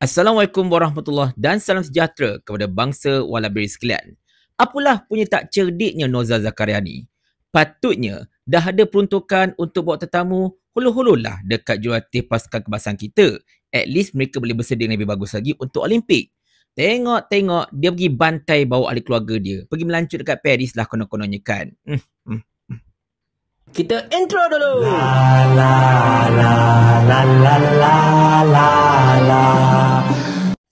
Assalamualaikum warahmatullahi dan salam sejahtera kepada bangsa walabiri sekalian. Apalah punya tak cerdiknya Noza Zakaria ni? Patutnya dah ada peruntukan untuk bawa tetamu hulu-hululah dekat jurulatih pasca kebasan kita. At least mereka boleh bersedia lebih bagus lagi untuk Olimpik. Tengok-tengok dia pergi bantai bawa ahli keluarga dia. Pergi melancut dekat Paris lah konon-kononnya kan. Hmm, hmm, hmm. Kita intro dulu. La la la la la la la la.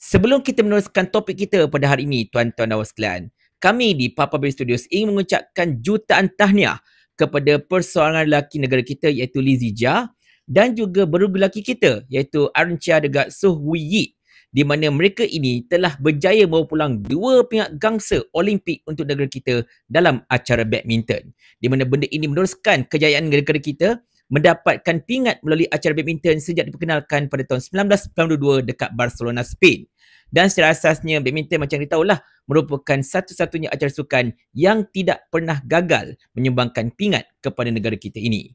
Sebelum kita meneruskan topik kita pada hari ini, tuan-tuan dan sekalian, kami di Papa Bear Studios ingin mengucapkan jutaan tahniah kepada persoalan lelaki negara kita iaitu Lee Zija dan juga berugi lelaki kita iaitu Arncia Degat Soh Wee Yi di mana mereka ini telah berjaya membawa pulang dua pingat gangsa Olimpik untuk negara kita dalam acara badminton. Di mana benda ini meneruskan kejayaan negara kita mendapatkan pingat melalui acara badminton sejak diperkenalkan pada tahun 1992 dekat Barcelona, Spain dan secara asasnya badminton macam kita tahulah merupakan satu-satunya acara sukan yang tidak pernah gagal menyumbangkan pingat kepada negara kita ini.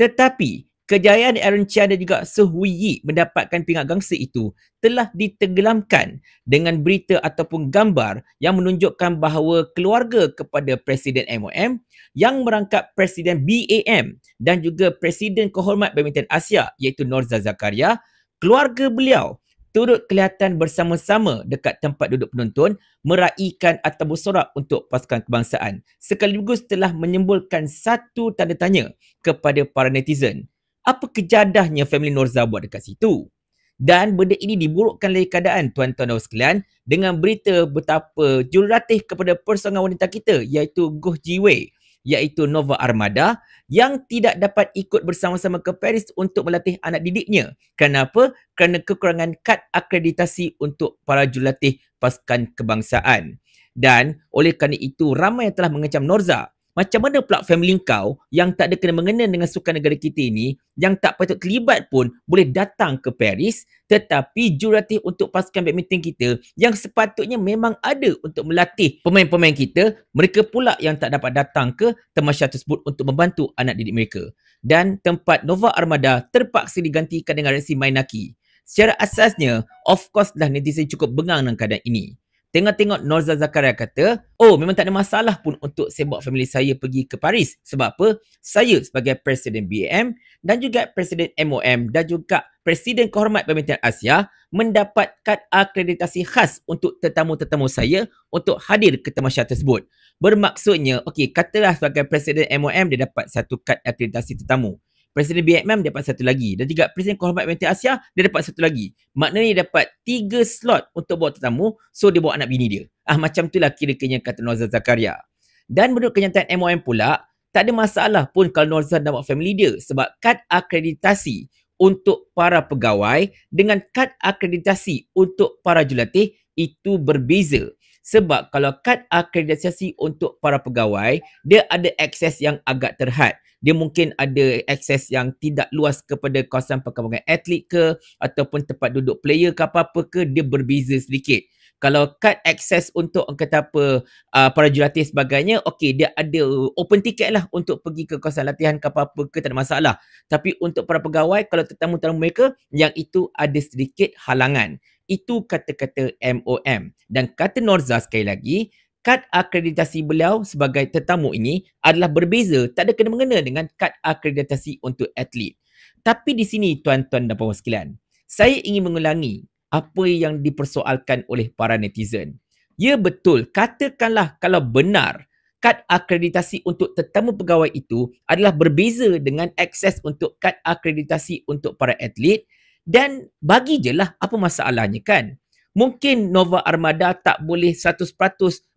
Tetapi kejayaan Aaron Chia dan juga Sehui Yi mendapatkan pingat gangsa itu telah ditenggelamkan dengan berita ataupun gambar yang menunjukkan bahawa keluarga kepada Presiden MOM yang merangkap Presiden BAM dan juga Presiden Kehormat Badminton Asia iaitu Norza Zakaria, keluarga beliau turut kelihatan bersama-sama dekat tempat duduk penonton meraihkan atau bersorak untuk pasukan kebangsaan sekaligus telah menyembulkan satu tanda tanya kepada para netizen. Apa kejadahnya family Norza buat dekat situ? Dan benda ini diburukkan lagi keadaan tuan-tuan dan sekalian dengan berita betapa jurulatih kepada persoangan wanita kita iaitu Goh Jiwei iaitu Nova Armada yang tidak dapat ikut bersama-sama ke Paris untuk melatih anak didiknya. Kenapa? Kerana kekurangan kad akreditasi untuk para jurulatih pasukan kebangsaan. Dan oleh kerana itu ramai yang telah mengecam Norza macam mana pula family kau yang tak ada kena-mengena dengan sukan negara kita ini yang tak patut terlibat pun boleh datang ke Paris tetapi jurulatih untuk pasukan badminton kita yang sepatutnya memang ada untuk melatih pemain-pemain kita mereka pula yang tak dapat datang ke temasya tersebut untuk membantu anak didik mereka dan tempat Nova Armada terpaksa digantikan dengan resi Mainaki secara asasnya of course lah netizen cukup bengang dengan keadaan ini Tengok-tengok Norza Zakaria kata, oh memang tak ada masalah pun untuk saya bawa family saya pergi ke Paris. Sebab apa? Saya sebagai Presiden BAM dan juga Presiden MOM dan juga Presiden Kehormat Pemerintahan Asia mendapat kad akreditasi khas untuk tetamu-tetamu saya untuk hadir ke temasya tersebut. Bermaksudnya, okey katalah sebagai Presiden MOM dia dapat satu kad akreditasi tetamu. Presiden Vietnam dapat satu lagi dan juga Presiden Kehormat Menteri Asia dia dapat satu lagi. Maknanya dia dapat tiga slot untuk bawa tetamu so dia bawa anak bini dia. Ah macam itulah kira-kiranya kata Norza Zakaria. Dan menurut kenyataan MOM pula, tak ada masalah pun kalau Norza dapat family dia sebab kad akreditasi untuk para pegawai dengan kad akreditasi untuk para jurulatih itu berbeza. Sebab kalau kad akreditasi untuk para pegawai, dia ada akses yang agak terhad dia mungkin ada akses yang tidak luas kepada kawasan perkembangan atlet ke ataupun tempat duduk player ke apa-apa ke dia berbeza sedikit kalau kad akses untuk kata apa uh, para jurulatih sebagainya okey dia ada open ticket lah untuk pergi ke kawasan latihan ke apa-apa ke tak ada masalah tapi untuk para pegawai kalau tetamu-tetamu mereka yang itu ada sedikit halangan itu kata-kata MOM dan kata Norza sekali lagi kad akreditasi beliau sebagai tetamu ini adalah berbeza tak ada kena-mengena dengan kad akreditasi untuk atlet. Tapi di sini tuan-tuan dan puan-puan sekalian, saya ingin mengulangi apa yang dipersoalkan oleh para netizen. Ya betul, katakanlah kalau benar kad akreditasi untuk tetamu pegawai itu adalah berbeza dengan akses untuk kad akreditasi untuk para atlet dan bagi je lah apa masalahnya kan. Mungkin Nova Armada tak boleh 100%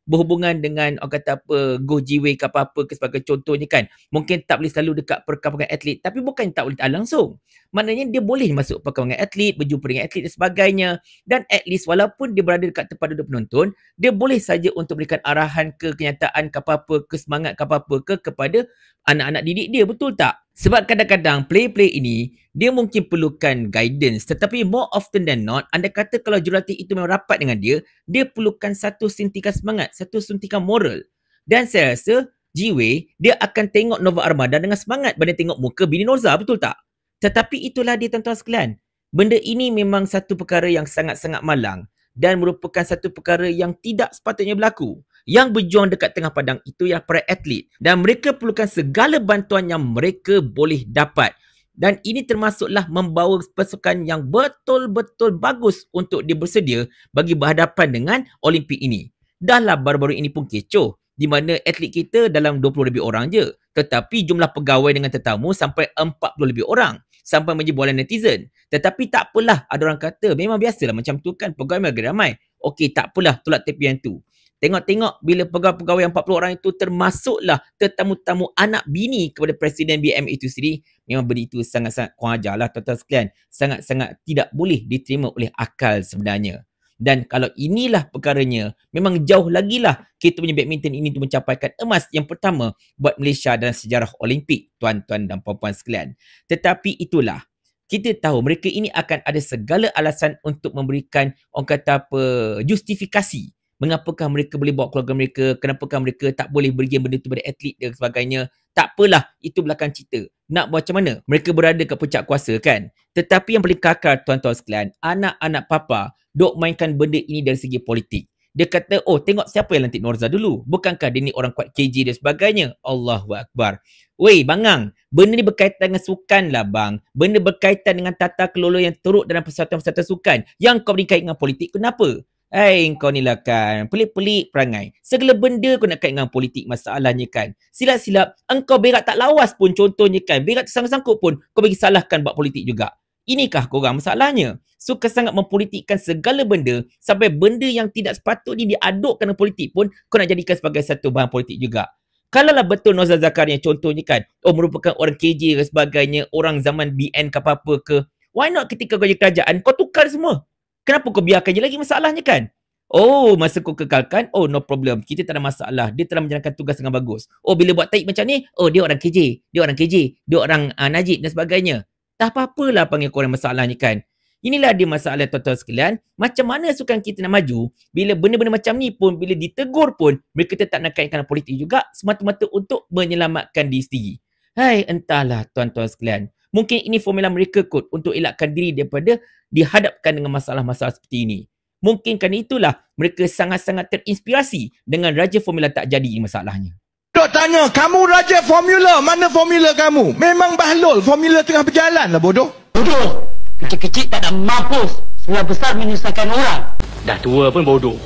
berhubungan dengan orang kata apa gojiwe ke apa-apa ke sebagai contohnya kan mungkin tak boleh selalu dekat perkampungan atlet tapi bukan tak boleh ah, langsung maknanya dia boleh masuk perkampungan atlet berjumpa dengan atlet dan sebagainya dan at least walaupun dia berada dekat tempat duduk penonton dia boleh saja untuk berikan arahan ke kenyataan ke apa-apa ke semangat ke apa-apa ke kepada anak-anak didik dia betul tak sebab kadang-kadang play-play ini dia mungkin perlukan guidance tetapi more often than not anda kata kalau jurati itu memang rapat dengan dia dia perlukan satu suntikan semangat satu suntikan moral dan saya rasa Jiwei dia akan tengok Nova Armada dengan semangat benda tengok muka bini Norza betul tak tetapi itulah dia tuan-tuan sekalian benda ini memang satu perkara yang sangat-sangat malang dan merupakan satu perkara yang tidak sepatutnya berlaku yang berjuang dekat tengah padang itu yang para atlet dan mereka perlukan segala bantuan yang mereka boleh dapat dan ini termasuklah membawa pasukan yang betul-betul bagus untuk dia bersedia bagi berhadapan dengan Olimpik ini. Dahlah baru-baru ini pun kecoh di mana atlet kita dalam 20 lebih orang je tetapi jumlah pegawai dengan tetamu sampai 40 lebih orang sampai menjadi netizen. Tetapi tak apalah ada orang kata memang biasalah macam tu kan pegawai memang ramai. Okey tak apalah tolak tepian tu. Tengok-tengok bila pegawai-pegawai yang 40 orang itu termasuklah tetamu-tamu anak bini kepada Presiden BM itu sendiri. Memang benda itu sangat-sangat kuajar lah tuan-tuan sekalian. Sangat-sangat tidak boleh diterima oleh akal sebenarnya. Dan kalau inilah perkaranya, memang jauh lagi lah kita punya badminton ini untuk mencapaikan emas yang pertama buat Malaysia dalam sejarah Olimpik, tuan-tuan dan puan-puan sekalian. Tetapi itulah, kita tahu mereka ini akan ada segala alasan untuk memberikan orang kata apa justifikasi Mengapakah mereka boleh bawa keluarga mereka? Kenapakah mereka tak boleh beri benda tu pada atlet dan sebagainya? Tak apalah, itu belakang cerita. Nak buat macam mana? Mereka berada kat puncak kuasa kan? Tetapi yang paling kakar tuan-tuan sekalian, anak-anak papa dok mainkan benda ini dari segi politik. Dia kata, oh tengok siapa yang lantik Norza dulu. Bukankah dia ni orang kuat KJ dan sebagainya? Allahu Akbar. Weh bangang, benda ni berkaitan dengan sukan lah bang. Benda berkaitan dengan tata kelola yang teruk dalam persatuan-persatuan sukan. Yang kau berikan dengan politik, kenapa? Hei, kau ni lah kan. Pelik-pelik perangai. Segala benda kau nak kait dengan politik masalahnya kan. Silap-silap, engkau berat tak lawas pun contohnya kan. Berat tersangkut-sangkut pun, kau bagi salahkan buat politik juga. Inikah korang masalahnya? Suka sangat mempolitikkan segala benda sampai benda yang tidak sepatutnya diadukkan dengan politik pun kau nak jadikan sebagai satu bahan politik juga. Kalaulah betul Nozal Zakaria contohnya kan, oh merupakan orang KJ dan sebagainya, orang zaman BN ke apa-apa ke, why not ketika kau jadi kerajaan, kau tukar semua. Kenapa kau biarkan je lagi masalahnya kan? Oh, masa kau kekalkan, oh no problem. Kita tak ada masalah. Dia telah menjalankan tugas dengan bagus. Oh, bila buat taik macam ni, oh dia orang KJ. Dia orang KJ. Dia orang uh, Najib dan sebagainya. Tak apa-apalah panggil korang masalahnya kan. Inilah dia masalah tuan-tuan sekalian. Macam mana sukan kita nak maju bila benda-benda macam ni pun, bila ditegur pun, mereka tetap nak kaitkan politik juga semata-mata untuk menyelamatkan diri sendiri. Hai, entahlah tuan-tuan sekalian. Mungkin ini formula mereka kot untuk elakkan diri daripada dihadapkan dengan masalah-masalah seperti ini. Mungkin kerana itulah mereka sangat-sangat terinspirasi dengan raja formula tak jadi masalahnya. Dok tanya, kamu raja formula, mana formula kamu? Memang bahlul, formula tengah berjalan lah bodoh. Bodoh! Kecil-kecil tak ada mampus. Semua besar menyusahkan orang. Dah tua pun bodoh.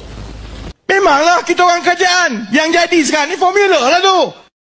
Memanglah kita orang kerjaan. Yang jadi sekarang ni formula lah tu.